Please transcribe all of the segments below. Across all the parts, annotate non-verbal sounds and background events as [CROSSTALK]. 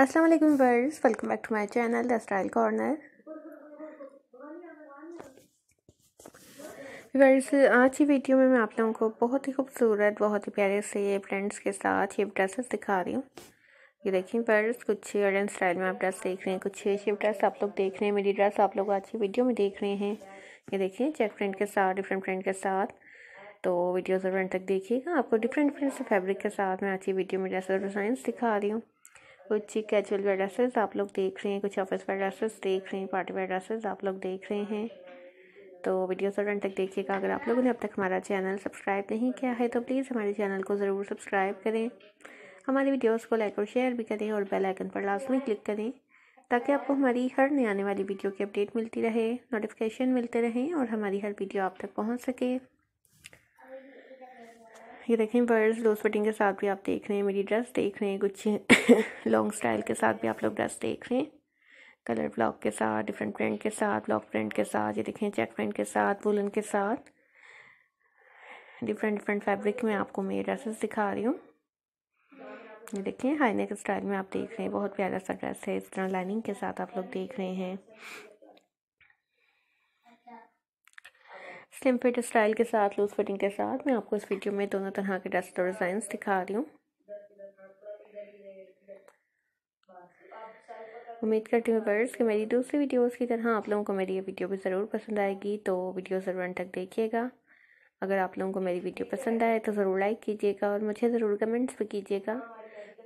अस्सलाम वालेकुम world welcome back to my channel the style corner world आज की वीडियो में मैं आप लोगों को बहुत ही खूबसूरत बहुत ही प्यारे से ये प्रिंट्स के साथ ये ड्रेसेस दिखा रही हूँ ये देखिए वर्ल्ड कुछ ऑरेंज स्टाइल में आप ड्रेस देख रहे हैं कुछ शिव ड्रेस आप लोग देख रहे हैं मेरी ड्रेस आप लोग आज की वीडियो में देख रहे हैं ये देखिए चेक प्रिंट के साथ डिफरेंट प्रिंट के साथ तो वीडियो जरूर तक देखिएगा आपको डिफरेंट डिफरेंट फैब्रिक के साथ मैं आज की वीडियो में ड्रेस और डिजाइन दिखा रही हूँ कुछ कैजुअल वेयर ड्रेसेस आप लोग देख रहे हैं कुछ ऑफिस वेयर ड्रेसेस देख रहे हैं पार्टी वेयर ड्रेसेस आप लोग देख रहे हैं तो वीडियो ज़रूर अंत तक देखिएगा अगर आप लोगों ने अब तक हमारा चैनल सब्सक्राइब नहीं किया है तो प्लीज़ हमारे चैनल को ज़रूर सब्सक्राइब करें हमारी वीडियोस को लाइक और शेयर भी करें और बेल आइकन पर लाजमी क्लिक करें ताकि आपको हमारी हर नई आने वाली वीडियो की अपडेट मिलती रहे नोटिफिकेशन मिलते रहें और हमारी हर वीडियो आप तक पहुँच सके ये देखें बर्ड्स लूज फिटिंग के साथ भी आप देख रहे हैं मेरी ड्रेस देख रहे हैं कुछ लॉन्ग [LAUGHS] स्टाइल के साथ भी आप लोग ड्रेस देख रहे हैं कलर ब्लॉक के साथ डिफरेंट प्रिंट के साथ ब्लॉक प्रिंट के साथ ये देखें चेक प्रिंट के साथ वुलन के साथ डिफरेंट डिफरेंट फैब्रिक में आपको मेरी ड्रेसेस दिखा रही हूँ ये देखें हाई नेक स्टाइल में आप देख रहे हैं बहुत प्यारा सा ड्रेस है इस तरह लाइनिंग के साथ आप लोग देख रहे हैं स्लिम फिट स्टाइल के साथ लूज फिटिंग के साथ मैं आपको इस वीडियो में दोनों तरह के ड्रेस और डिज़ाइन दिखा रही हूँ उम्मीद करती हूँ गर्ल्स कि मेरी दूसरी वीडियोस की तरह आप लोगों को मेरी ये वीडियो भी ज़रूर पसंद आएगी तो वीडियो ज़रूर अंत तक देखिएगा अगर आप लोगों को मेरी वीडियो पसंद आए तो ज़रूर लाइक कीजिएगा और मुझे ज़रूर कमेंट्स भी कीजिएगा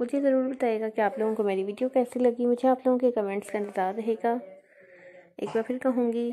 मुझे ज़रूर बताइएगा कि आप लोगों को मेरी वीडियो कैसी लगी मुझे आप लोगों के कमेंट्स का इंतज़ार रहेगा एक बार फिर कहूँगी